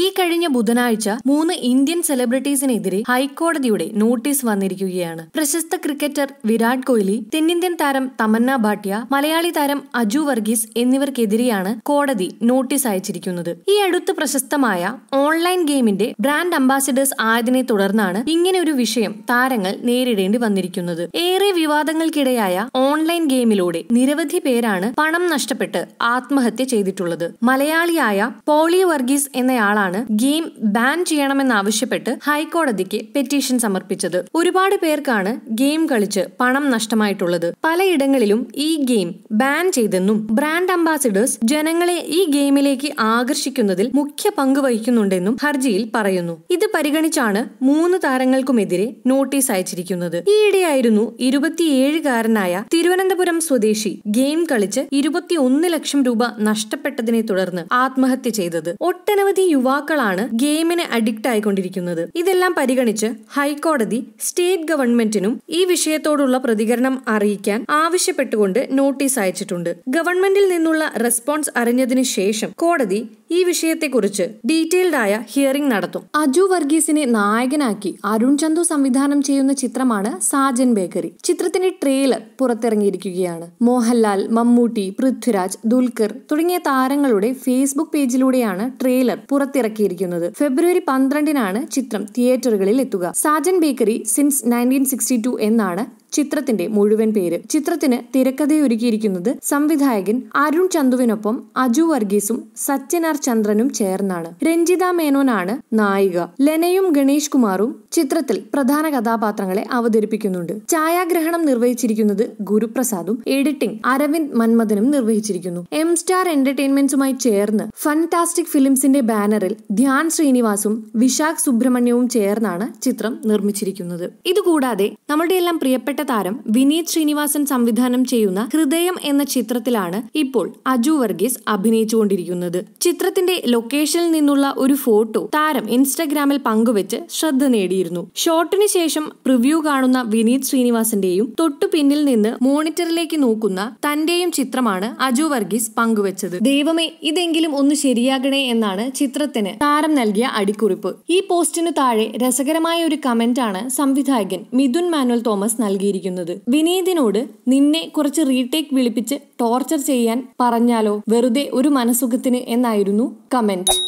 ഈ കഴിഞ്ഞ ബുധനാഴ്ച മൂന്ന് ഇന്ത്യൻ സെലിബ്രിറ്റീസിനെതിരെ ഹൈക്കോടതിയുടെ നോട്ടീസ് വന്നിരിക്കുകയാണ് പ്രശസ്ത ക്രിക്കറ്റർ വിരാട് കോഹ്ലി തെന്നിന്ത്യൻ താരം തമന്ന ഭാട്ടിയ മലയാളി താരം അജു വർഗീസ് എന്നിവർക്കെതിരെയാണ് കോടതി നോട്ടീസ് അയച്ചിരിക്കുന്നത് ഈ അടുത്ത് പ്രശസ്തമായ ഓൺലൈൻ ഗെയിമിന്റെ ബ്രാൻഡ് അംബാസിഡേഴ്സ് ആയതിനെ തുടർന്നാണ് ഇങ്ങനെ ഒരു വിഷയം താരങ്ങൾ നേരിടേണ്ടി വന്നിരിക്കുന്നത് ഏറെ വിവാദങ്ങൾക്കിടയായ ഓൺലൈൻ ഗെയിമിലൂടെ നിരവധി പേരാണ് പണം നഷ്ടപ്പെട്ട് ആത്മഹത്യ ചെയ്തിട്ടുള്ളത് മലയാളിയായ പോളി വർഗീസ് എന്നയാളാണ് സംഘമാണ് ഗെയിം ബാൻ ചെയ്യണമെന്നാവശ്യപ്പെട്ട് ഹൈക്കോടതിക്ക് പെറ്റീഷൻ സമർപ്പിച്ചത് ഒരുപാട് പേർക്കാണ് ഗെയിം കളിച്ച് പണം നഷ്ടമായിട്ടുള്ളത് പലയിടങ്ങളിലും ഈ ഗെയിം ബാൻ ചെയ്തെന്നും ബ്രാൻഡ് അംബാസിഡേഴ്സ് ജനങ്ങളെ ഈ ഗെയിമിലേക്ക് ആകർഷിക്കുന്നതിൽ മുഖ്യ പങ്ക് വഹിക്കുന്നുണ്ടെന്നും ഹർജിയിൽ പറയുന്നു ഇത് പരിഗണിച്ചാണ് മൂന്ന് താരങ്ങൾക്കുമെതിരെ നോട്ടീസ് അയച്ചിരിക്കുന്നത് ഈയിടെയായിരുന്നു ഇരുപത്തിയേഴുകാരനായ തിരുവനന്തപുരം സ്വദേശി ഗെയിം കളിച്ച് ഇരുപത്തിയൊന്ന് ലക്ഷം രൂപ നഷ്ടപ്പെട്ടതിനെ തുടർന്ന് ആത്മഹത്യ ചെയ്തത് ഒട്ടനവധി യുവാ യുവാക്കളാണ് ഗെയിമിന് അഡിക്റ്റ് ആയിക്കൊണ്ടിരിക്കുന്നത് ഇതെല്ലാം പരിഗണിച്ച് ഹൈക്കോടതി സ്റ്റേറ്റ് ഗവൺമെന്റിനും ഈ വിഷയത്തോടുള്ള പ്രതികരണം അറിയിക്കാൻ ആവശ്യപ്പെട്ടുകൊണ്ട് നോട്ടീസ് അയച്ചിട്ടുണ്ട് ഗവൺമെന്റിൽ നിന്നുള്ള റെസ്പോൺസ് അറിഞ്ഞതിനു ശേഷം കോടതി ഈ വിഷയത്തെക്കുറിച്ച് ഡീറ്റെയിൽഡായ ആയ ഹിയറിംഗ് നടത്തും അജു വർഗീസിനെ നായകനാക്കി അരുൺ ചന്തു സംവിധാനം ചെയ്യുന്ന ചിത്രമാണ് സാജൻ ബേക്കറി ചിത്രത്തിന്റെ ട്രെയിലർ പുറത്തിറങ്ങിയിരിക്കുകയാണ് മോഹൻലാൽ മമ്മൂട്ടി പൃഥ്വിരാജ് ദുൽഖർ തുടങ്ങിയ താരങ്ങളുടെ ഫേസ്ബുക്ക് പേജിലൂടെയാണ് ട്രെയിലർ പുറത്തിറങ്ങി ഇറക്കിയിരിക്കുന്നത് ഫെബ്രുവരി പന്ത്രണ്ടിനാണ് ചിത്രം തിയേറ്ററുകളിൽ എത്തുക Sajan bakery since nineteen sixty two എന്നാണ് ചിത്രത്തിന്റെ മുഴുവൻ പേര് ചിത്രത്തിന് തിരക്കഥയൊരുക്കിയിരിക്കുന്നത് സംവിധായകൻ അരുൺ ചന്തുവിനൊപ്പം അജു വർഗീസും സച്ചിൻ ആർ ചന്ദ്രനും ചേർന്നാണ് രഞ്ജിത മേനോനാണ് നായിക ലെനയും ഗണേഷ് കുമാറും ചിത്രത്തിൽ പ്രധാന കഥാപാത്രങ്ങളെ അവതരിപ്പിക്കുന്നുണ്ട് ഛായാഗ്രഹണം നിർവഹിച്ചിരിക്കുന്നത് ഗുരുപ്രസാദും എഡിറ്റിംഗ് അരവിന്ദ് മന്മഥനും നിർവഹിച്ചിരിക്കുന്നു എം സ്റ്റാർ എന്റർടൈൻമെന്റ്സുമായി ചേർന്ന് ഫൻടാസ്റ്റിക് ഫിലിംസിന്റെ ബാനറിൽ ധ്യാൻ ശ്രീനിവാസും വിശാഖ് സുബ്രഹ്മണ്യവും ചേർന്നാണ് ചിത്രം നിർമ്മിച്ചിരിക്കുന്നത് ഇതുകൂടാതെ നമ്മുടെ എല്ലാം പ്രിയപ്പെട്ട പ്രിയപ്പെട്ട താരം വിനീത് ശ്രീനിവാസൻ സംവിധാനം ചെയ്യുന്ന ഹൃദയം എന്ന ചിത്രത്തിലാണ് ഇപ്പോൾ അജു വർഗീസ് അഭിനയിച്ചുകൊണ്ടിരിക്കുന്നത് ചിത്രത്തിന്റെ ലൊക്കേഷനിൽ നിന്നുള്ള ഒരു ഫോട്ടോ താരം ഇൻസ്റ്റഗ്രാമിൽ പങ്കുവെച്ച് ശ്രദ്ധ നേടിയിരുന്നു ഷോട്ടിന് ശേഷം പ്രിവ്യൂ കാണുന്ന വിനീത് ശ്രീനിവാസന്റെയും തൊട്ടു പിന്നിൽ നിന്ന് മോണിറ്ററിലേക്ക് നോക്കുന്ന തന്റെയും ചിത്രമാണ് അജു വർഗീസ് പങ്കുവെച്ചത് ദൈവമേ ഇതെങ്കിലും ഒന്ന് ശരിയാകണേ എന്നാണ് ചിത്രത്തിന് താരം നൽകിയ അടിക്കുറിപ്പ് ഈ പോസ്റ്റിന് താഴെ രസകരമായ ഒരു കമന്റാണ് സംവിധായകൻ മിഥുൻ മാനുവൽ തോമസ് നൽകിയത് നൽകിയിരിക്കുന്നത് വിനീതിനോട് നിന്നെ കുറച്ച് റീടേക്ക് വിളിപ്പിച്ച് ടോർച്ചർ ചെയ്യാൻ പറഞ്ഞാലോ വെറുതെ ഒരു മനസുഖത്തിന് എന്നായിരുന്നു കമന്റ്